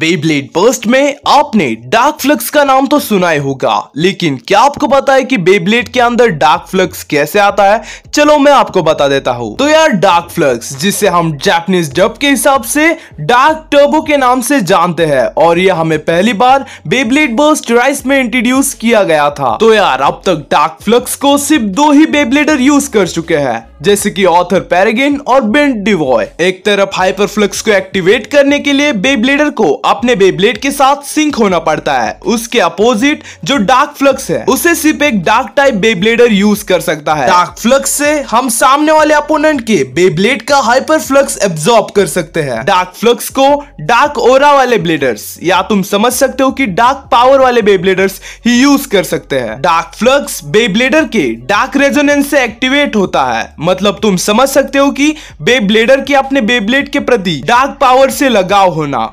Beyblade burst में आपने dark flux का नाम तो सुना ही होगा लेकिन क्या आपको पता है कि बेब्लेड के अंदर डार्क फ्लक्स कैसे आता है चलो मैं आपको बता देता हूँ तो यार डार्क फ्लक्स जिसे हम जापानीज डब के हिसाब से डार्क टर्बो के नाम से जानते हैं और यह हमें पहली बार बेब्लेड बर्स्ट राइस में इंट्रोड्यूस किया गया था तो यार अब तक डार्क फ्लक्स को सिर्फ दो ही बेब्लेडर यूज कर चुके हैं जैसे कि ऑथर पेरेगिन और बेंट डिवॉय एक तरफ हाइपर फ्लक्स को एक्टिवेट करने के लिए बेब्लेडर को अपने बेब्लेड के साथ सिंक होना पड़ता है उसके अपोजिट जो डार्क फ्लक्स है उसे सिर्फ एक डार्क टाइप बेब्लेडर यूज कर सकता है डार्क फ्लक्स से हम सामने वाले अपोनेंट के बेब्लेड का हाइपर फ्लक्स एब्जॉर्ब कर सकते हैं डार्क फ्लक्स को डार्क ओरा वाले ब्लेडर्स या तुम समझ सकते हो कि डार्क पावर वाले बेब्लेडर्स ही यूज कर सकते हैं डार्क फ्लक्स बेब्लेडर के डार्क रेजोनेंस से एक्टिवेट होता है मतलब तुम समझ सकते हो कि बेब्लेडर के अपने बेब्लेड के प्रति डार्क पावर से लगाव होना